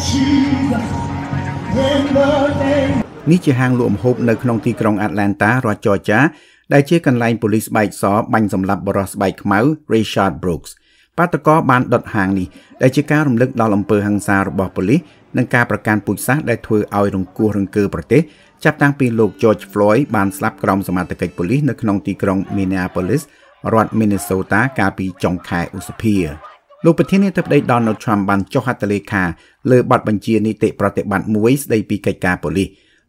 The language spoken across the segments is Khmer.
នេះជាហាងលក់ម្ហូបនៅក្នុងទីក្រុងអាត់ឡែនតារដ្ឋ Georgia ដែលជាកន្លែងប៉ូលីសស្បែកសបាញ់សម្លាប់បរិសស្បែកខ្មៅ Richard Brooks បាតកោបានដុតហាងនេះដែលជាការរំលឹកដល់អំពើហិង្សារបស់ប៉ូលីសនិងការប្រកាន់ពូជសាសន៍ដែលធ្វើឲ្យរង្គោះរង្គើប្រទេសចាប់តាំងពីលោក George Floyd បានស្លាប់ក្រោមសមត្ថកិច្ចប៉ូលីសនៅក្នុងទីក្រុង Minneapolis រដ្ឋ Minnesota កាលពីចុងខែឧសភាលោកប្រធានាធិបតី Donald Trump បានចុះហត្ថលេខាលើបទបញ្ជានីតិប្រតិបត្តិមួយស្តីពីកិច្ចការប៉ូលីស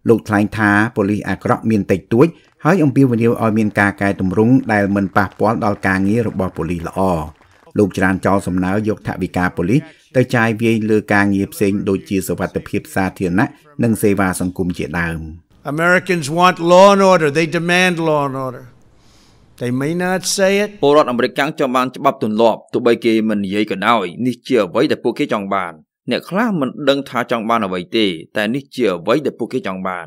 លោកថ្លែងថាប៉ូលីសអាក្រក់មានតិចតួចហើយអំពាវនាវឲ្យមានការកែតម្រង់ដែលមិនប៉ះពាល់ដល់ការងាររបស់ប៉ូលីសល្អលោកច្រានចោលសំណើយកថវិកាប៉ូលីសទៅចាយវាយលើការងារផ្សេងដូចជាសុវត្ថិភាពសាធារណៈនិងសេវាសង្គមជាដើម Americans want law and order. They demand law and order. They may not say it ពលរដ្ឋអាមេរិកកាំងចង់បានច្បាប់ទម្លាប់ទោះបីគេមិននិយាយក៏ដោយ នេះជាអ្វីដែលពួកគេចង់បាន អ្នកខ្លះមិនដឹងថាចង់បានអ្វីទេតែនេះជាអ្វីដែលពួកគេចង់បាន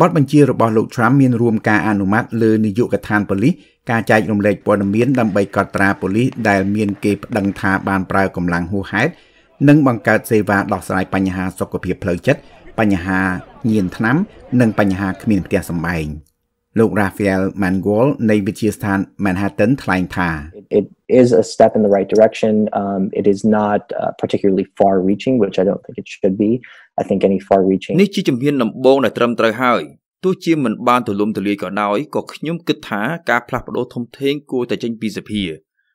បទបញ្ជារបស់លោក Trump មានរួមការអនុម័តលើនាយកដ្ឋានប៉ូលីសការចែករំលែកព័ត៌មានដើម្បីកត់ត្រាប៉ូលីសដែលមានគេប្តឹងថាបានប្រើកម្លាំងហួសហេតុនិងបង្កើតសេវាដោះស្រាយបញ្ហាសុខភាពផ្លូវចិត្តបញ្ហាញៀនថ្នាំ និងបញ្ហាគ្មានផ្ទះសម្បែង។លោក Raphael Mangual នៃវិទ្យាស្ថាន Manhattan ថ្លែងថា It is a step in the right direction. Um it is not uh, particularly far reaching which I don't think it should be. I think any far reaching នេះជាជំហានដំបូងដែលត្រឹមត្រូវហើយទោះជាមិនបានទូលំទូលាយក៏ដោយក៏ខ្ញុំគិតថាការផ្លាស់ប្ដូរធំធេងគួរតែចេញពីសភា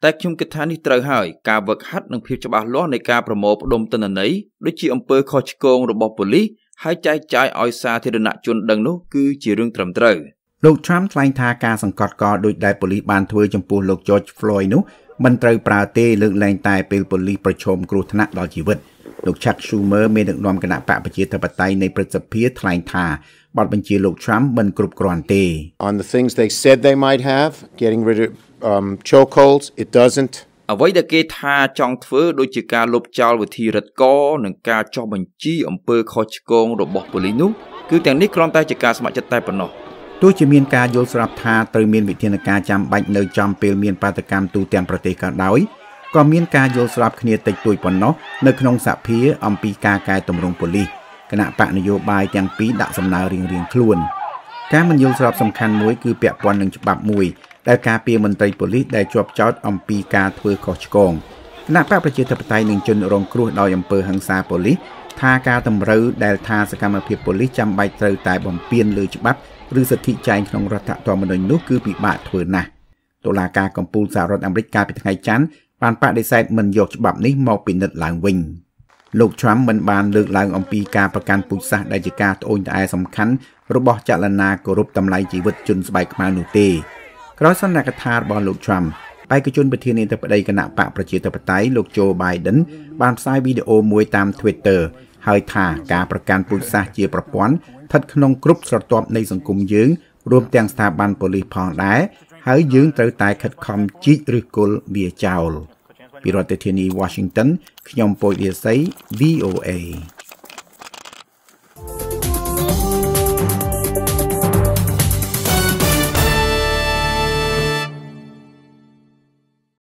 តែខ្ញុំគិតថានេះត្រូវហើយការវឹកហាត់និងភាពច្បាស់លាស់នៃការប្រមូលផ្ដុំទិន្នន័យដូចជាអំពើខុសឆ្គងរបស់ប៉ូលីសហើយចែកចាយឲ្យសាធារណជនដឹងនោះគឺជារឿងត្រឹមត្រូវ។លោក Trump ថ្លែងថាការសង្កត់កដូចដែលប៉ូលីសបានធ្វើចំពោះលោក George Floyd នោះមិនត្រូវប្រើទេលើកលែងតែពេលប៉ូលីសប្រឈមគ្រោះថ្នាក់ដល់ជីវិតលោក Chuck Schumer មានដឹកនាំគណៈបកប្រជាធិបតេយ្យនៃព្រឹទ្ធសភាថ្លែងថាបទបញ្ជាលោក Trump មិនគ្រប់គ្រាន់ទេ On the things they said they might have getting rid of um chokeholds it doesn't អ្វីដែលគេថាចង់ធ្វើដូចជាការលុបចោលវិធីរដ្ឋកនិងការចោះបញ្ជីអំពើខុសឆ្គងរបស់ប៉ូលីសនោះគឺទាំងនេះគ្រាន់តែជាការស្ម័គ្រចិត្តតែប៉ុណ្ណោះទោះជាមានការយល់ស្រាប់ថាត្រូវមានវិធានការចាំបាច់នៅចំពេលមានបាតកម្មទូទាំងប្រទេសក៏ដោយក៏មានការយល់ស្រាប់គ្នាតិចតួចប៉ុណ្ណោះនៅក្នុងសភាអំពីការកែតម្រង់ប៉ូលីសគណៈបកនយោបាយទាំងពីរដាក់សំណើរៀងរៀងខ្លួនការមិនយល់ស្របសំខាន់មួយគឺពាក់ព័ន្ធនឹងច្បាប់មួយដែលការពីមន្ត្រីប៉ូលីសដែលជាប់ចោតអំពីការធ្វើខុសឆ្គងគណៈបកប្រជាធិបតេយ្យនឹងជន់រងគ្រោះដោយអំពើហិង្សាប៉ូលីសថាការតម្រូវដែលថាសកម្មភាពប៉ូលីសចាំបាច់ត្រូវតែបំពានលើច្បាប់ឬសិទ្ធិចែងក្នុងរដ្ឋធម្មនុញ្ញនោះគឺពិបាកធ្វើណាស់តុលាការកំពូលសហរដ្ឋអាមេរិកកាលពីថ្ងៃច័ន្ទបានបដិសេធមិនយកច្បាប់នេះមកពិនិត្យឡើងវិញលោក Trump មិន បានលើកឡើង អំពីការប្រកាន់ពូជសាសន៍ដែលជាការត្អូញត្អែសំខាន់របស់ចលនាគោរពតម្លៃជីវិត ជនស្បែកខ្មៅនោះទេក្រោយសន្និកថារបស់លោក Trump បេក្ខជនប្រធានាធិបតីគណៈបកប្រជាធិបតេយ្យលោក Joe Biden បានផ្សាយវីដេអូមួយតាម Twitter ហើយថាការប្រកាន់ពូជសាសន៍ជាប្រព័ន្ធថិតក្នុងគ្រប់ស្រទាប់នៃសង្គមយើងរួមទាំងស្ថាប័នប៉ូលីសផងដែរហើយយើងត្រូវតែខិតខំជីកឬគល់វាចោលពីរដ្ឋធានី Washington ខ្ញុំពូចលាសី VOA